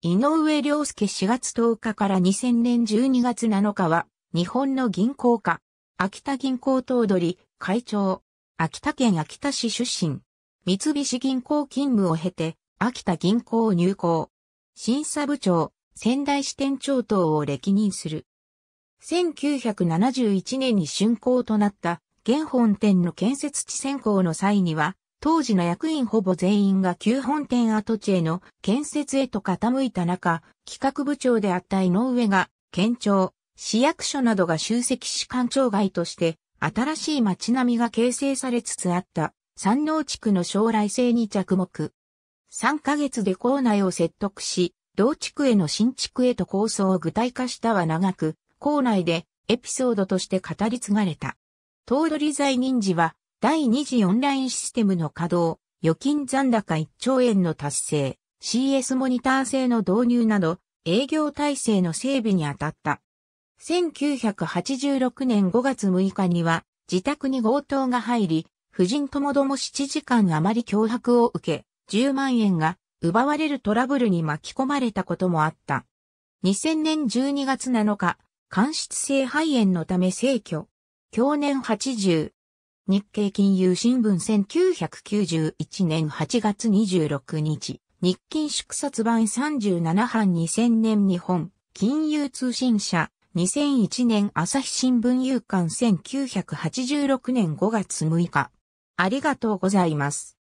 井上良介4月10日から2000年12月7日は、日本の銀行家、秋田銀行頭取、会長、秋田県秋田市出身、三菱銀行勤務を経て、秋田銀行入行、審査部長、仙台支店長等を歴任する。1971年に竣工となった、現本店の建設地選考の際には、当時の役員ほぼ全員が旧本店跡地への建設へと傾いた中、企画部長であった井上が、県庁、市役所などが集積し官庁街として、新しい街並みが形成されつつあった、山王地区の将来性に着目。3ヶ月で校内を説得し、同地区への新築へと構想を具体化したは長く、校内でエピソードとして語り継がれた。頭取在任時は、第2次オンラインシステムの稼働、預金残高1兆円の達成、CS モニター制の導入など、営業体制の整備に当たった。1986年5月6日には、自宅に強盗が入り、夫人ともども7時間余り脅迫を受け、10万円が奪われるトラブルに巻き込まれたこともあった。2000年12月7日、間質性肺炎のため逝去。去年80、日経金融新聞1991年8月26日、日金祝冊版37版2000年日本、金融通信社、2001年朝日新聞夕刊1986年5月6日。ありがとうございます。